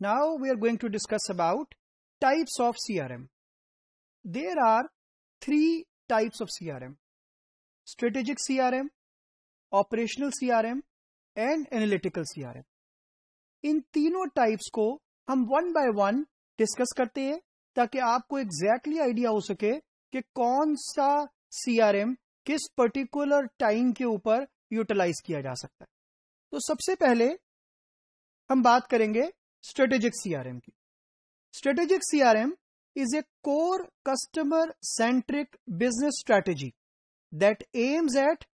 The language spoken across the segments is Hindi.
Now we are going to discuss about types of CRM. There are three types of CRM. Strategic CRM, Operational CRM and Analytical CRM. इन तीनों टाइप्स को हम वन बाय वन डिस्कस करते हैं ताकि आपको एग्जैक्टली exactly आइडिया हो सके कि कौन सा सीआरएम किस पर्टिकुलर टाइम के ऊपर यूटिलाइज किया जा सकता है तो सबसे पहले हम बात करेंगे स्ट्रेटेजिक सीआरएम की strategic CRM is a core customer centric business strategy that aims at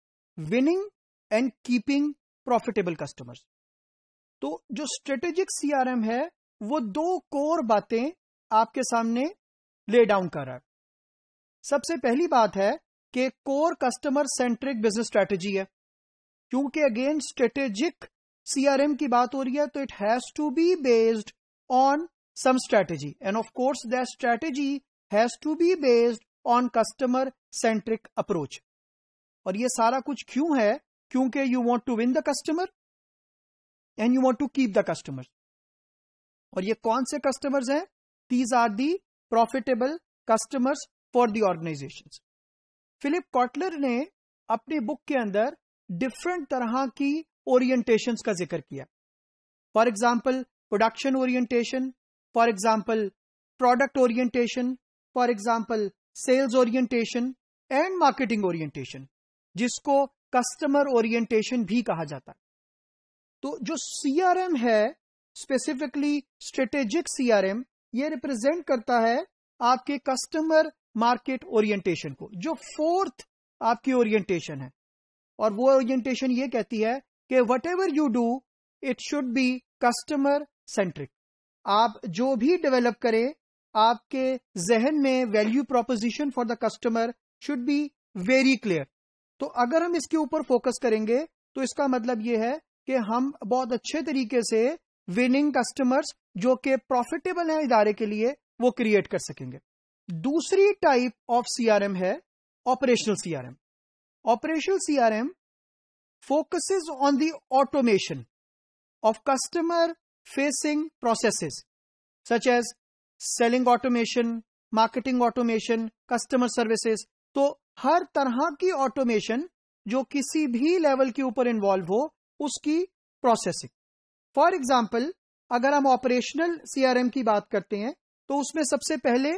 winning and keeping profitable customers तो जो स्ट्रेटेजिक सीआरएम है वो दो कोर बातें आपके सामने ले डाउन कर रहा है सबसे पहली बात है कि core customer centric business strategy है क्योंकि अगेन स्ट्रेटेजिक सीआरएम की बात हो रही है तो it has to be based on some strategy and of course that strategy has to be based on customer centric approach और ये सारा कुछ क्यों है क्योंकि you want to win the customer and you want to keep the customer और ये कौन से कस्टमर्स हैं these are the profitable customers for the organisation Philip Kotler ने अपनी बुक के अंदर डिफरेंट तरह की ओरिएंटेशन का जिक्र किया for example production orientation for example product orientation for example sales orientation and marketing orientation जिसको कस्टमर ओरिएंटेशन भी कहा जाता है तो जो सीआरएम है स्पेसिफिकली स्ट्रेटेजिक सीआरएम ये रिप्रेजेंट करता है आपके कस्टमर मार्केट ओरिएंटेशन को जो फोर्थ आपकी ओरिएंटेशन है और वो ओरिएंटेशन ये कहती है कि whatever you do it should be customer centric आप जो भी डेवलप करें आपके जहन में value proposition for the customer should be very clear तो अगर हम इसके ऊपर फोकस करेंगे तो इसका मतलब यह है कि हम बहुत अच्छे तरीके से विनिंग कस्टमर्स जो कि प्रॉफिटेबल है इदारे के लिए वो क्रिएट कर सकेंगे दूसरी टाइप ऑफ सीआरएम है operational CRM operational CRM focuses on the automation of customer facing processes such as selling automation, marketing automation, customer services. तो हर तरह की ऑटोमेशन जो किसी भी लेवल के ऊपर इन्वॉल्व हो उसकी प्रोसेसिंग फॉर एग्जाम्पल अगर हम ऑपरेशनल सीआरएम की बात करते हैं तो उसमें सबसे पहले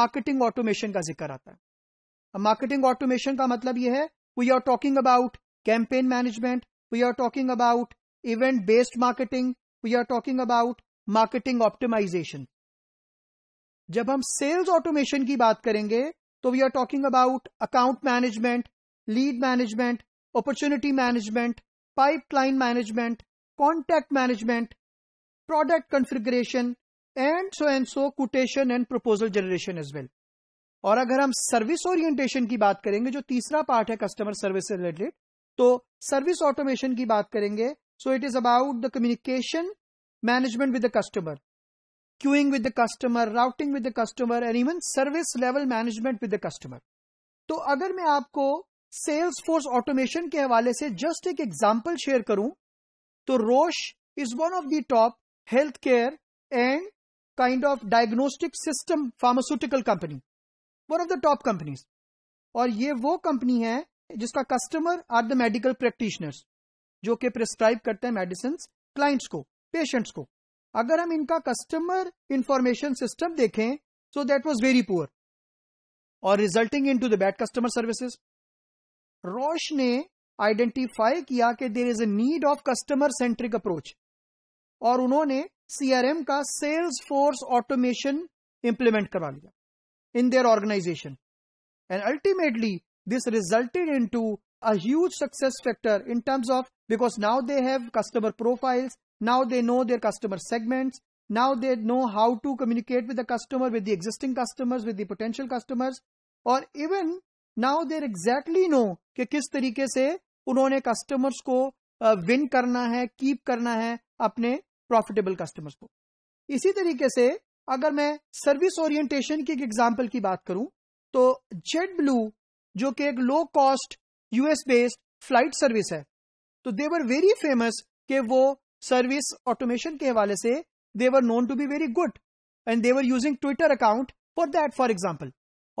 मार्केटिंग ऑटोमेशन का जिक्र आता है मार्केटिंग ऑटोमेशन का मतलब यह है we are talking about campaign management, we are talking about event based marketing, we are talking about marketing optimization. जब हम सेल्स ऑटोमेशन की बात करेंगे तो we are talking about account management lead management opportunity management pipeline management, contact management, product configuration, and so and so quotation and proposal generation as well. और अगर हम सर्विस ओरिएंटेशन की बात करेंगे जो तीसरा पार्ट है कस्टमर सर्विस से रिलेटेड तो सर्विस ऑटोमेशन की बात करेंगे so it is about the communication management with the customer queuing with the customer routing with the customer and even service level management with the customer तो अगर मैं आपको सेल्स फोर्स ऑटोमेशन के हवाले से जस्ट एक एग्जाम्पल शेयर करूं तो Roche is one of the top health care and kind of diagnostic system pharmaceutical company one of the top companies और ये वो कंपनी है जिसका customer are the medical practitioners जो कि प्रिस्क्राइब करते हैं मेडिसिन क्लाइंट्स को पेशेंट्स को अगर हम इनका कस्टमर इंफॉर्मेशन सिस्टम देखें so that was very poor और resulting into the bad customer services Roche ने आइडेंटिफाई किया कि there is a need of customer centric approach और उन्होंने सीआरएम का सेल्स फोर्स ऑटोमेशन इंप्लीमेंट करवा लिया in their organisation and ultimately this resulted into a huge success factor in terms of because now they have customer profiles, now they know their customer segments, now they know how to communicate with the customer, with the existing customers, with the potential customers, और even now they're exactly know कि किस तरीके से उन्होंने कस्टमर्स को win karna hai keep karna hai apne profitable customers ko isi tarike se अगर मैं सर्विस ओरिएंटेशन की एक एग्जांपल की बात करूं तो जेट ब्लू जो कि एक low cost US based flight service है तो देवर वेरी फेमस के वो सर्विस ऑटोमेशन के हवाले से they are known to be very good and they are using Twitter account for that for example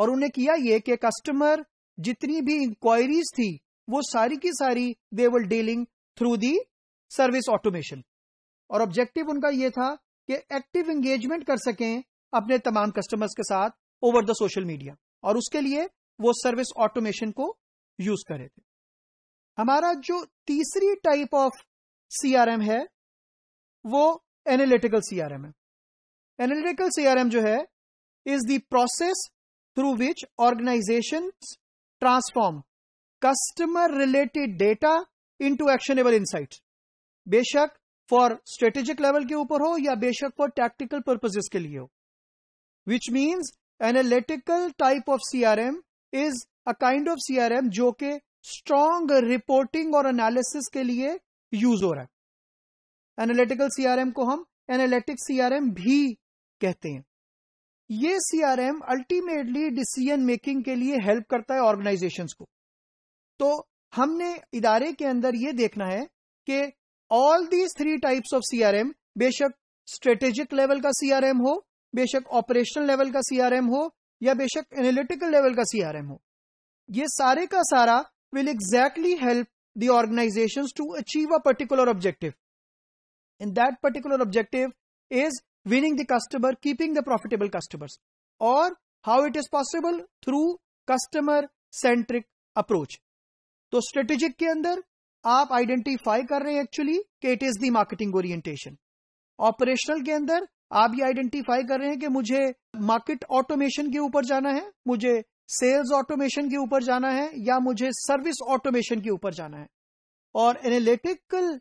और उन्हें किया ये कि कस्टमर जितनी भी इंक्वायरीज थी वो सारी की सारी they are dealing through the service automation और ऑब्जेक्टिव उनका ये था कि एक्टिव एंगेजमेंट कर सकें अपने तमाम कस्टमर्स के साथ ओवर द सोशल मीडिया और उसके लिए वो सर्विस ऑटोमेशन को यूज कर रहे थे हमारा जो तीसरी टाइप ऑफ सीआरएम है वो एनालिटिकल सीआरएम है एनालिटिकल सीआरएम जो है is the process through which organisation transform customer related data into actionable insight बेशक फॉर स्ट्रेटेजिक लेवल के ऊपर हो या बेशक फॉर टैक्टिकल पर्पजेस के लिए हो which means analytical type of CRM is a kind of CRM जो के स्ट्रॉन्ग रिपोर्टिंग और एनालिसिस के लिए यूज हो रहा है एनालिटिकल सीआरएम को हम एनालिटिक सीआरएम भी कहते हैं ये सीआरएम अल्टीमेटली डिसीजन मेकिंग के लिए हेल्प करता है ऑर्गेनाइजेशन को तो हमने इदारे के अंदर ये देखना है कि all these three types of CRM बेशक स्ट्रेटेजिक लेवल का सीआरएम हो बेशक ऑपरेशनल लेवल का सीआरएम हो या बेशक एनालिटिकल लेवल का सीआरएम हो ये सारे का सारा will exactly help the organisation to achieve a particular objective in that particular objective is winning the customer keeping the profitable customers, और how it is possible through customer centric approach तो स्ट्रेटेजिक के अंदर आप आइडेंटिफाई कर रहे हैं एक्चुअली कि it is the marketing orientation operational के अंदर आप ये आइडेंटिफाई कर रहे हैं कि मुझे मार्केट ऑटोमेशन के ऊपर जाना है मुझे सेल्स ऑटोमेशन के ऊपर जाना है या मुझे सर्विस ऑटोमेशन के ऊपर जाना है और एनालिटिकल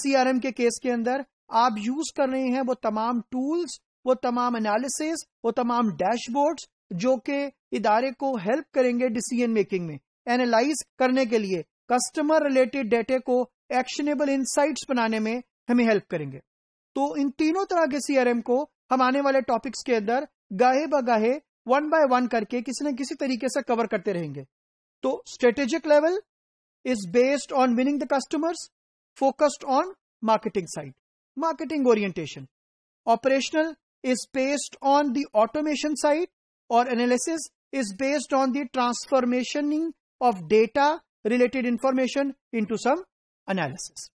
सीआरएम के केस के अंदर आप यूज कर रहे हैं वो तमाम टूल्स वो तमाम एनालिसिस वो तमाम डैशबोर्ड्स जो कि इदारे को हेल्प करेंगे डिसीजन मेकिंग में एनालाइज करने के लिए कस्टमर रिलेटेड डेटे को एक्शनेबल इंसाइट्स बनाने में हमें हेल्प करेंगे तो इन तीनों तरह के सीआरएम को हम आने वाले टॉपिक्स के अंदर गाहे ब गाहे वन बाय वन करके किसी न किसी तरीके से कवर करते रहेंगे तो strategic level is based on winning the customers focused on marketing side marketing orientation operational is based on the automation side और analysis is based on the transformationing of data related information into some analysis